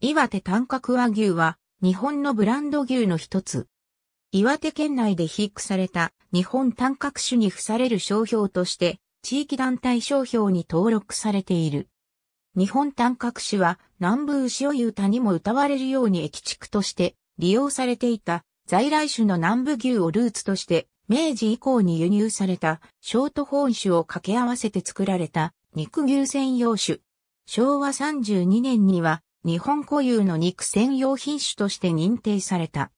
岩手短角和牛は日本のブランド牛の一つ。岩手県内で飼育された日本短角種に付される商標として地域団体商標に登録されている。日本短角種は南部牛尾歌にも歌われるように駅区として利用されていた在来種の南部牛をルーツとして明治以降に輸入されたショートホーン種を掛け合わせて作られた肉牛専用種。昭和32年には日本固有の肉専用品種として認定された。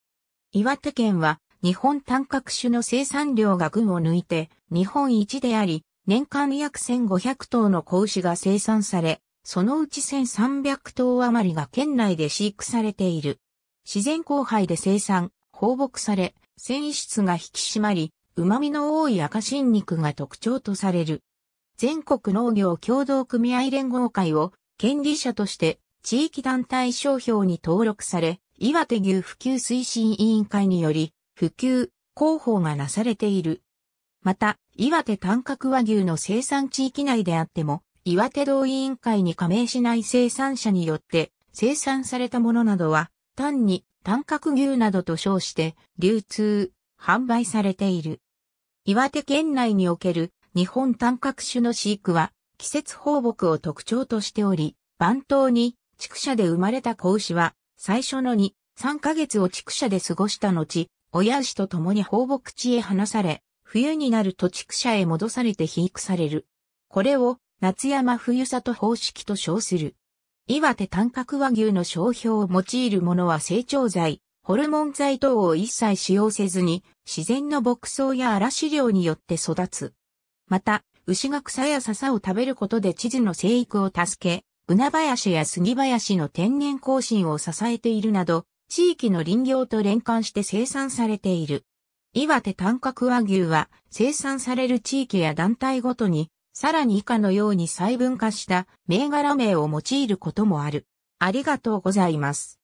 岩手県は日本単角種の生産量が群を抜いて日本一であり、年間約1500頭の子牛が生産され、そのうち1300頭余りが県内で飼育されている。自然交配で生産、放牧され、繊維質が引き締まり、旨味の多い赤新肉が特徴とされる。全国農業協同組合連合会を権利者として地域団体商標に登録され、岩手牛普及推進委員会により、普及、広報がなされている。また、岩手短角和牛の生産地域内であっても、岩手道委員会に加盟しない生産者によって生産されたものなどは、単に短角牛などと称して流通、販売されている。岩手県内における日本短角種の飼育は季節放牧を特徴としており、番頭に畜舎で生まれた子牛は、最初の2、3ヶ月を畜舎で過ごした後、親牛と共に放牧地へ離され、冬になると畜舎へ戻されて肥育される。これを、夏山冬里方式と称する。岩手短角和牛の商標を用いるものは成長剤、ホルモン剤等を一切使用せずに、自然の牧草や荒飼料によって育つ。また、牛が草や笹を食べることで地図の生育を助け、船林や杉林の天然更新を支えているなど、地域の林業と連関して生産されている。岩手短角和牛は生産される地域や団体ごとに、さらに以下のように細分化した銘柄名を用いることもある。ありがとうございます。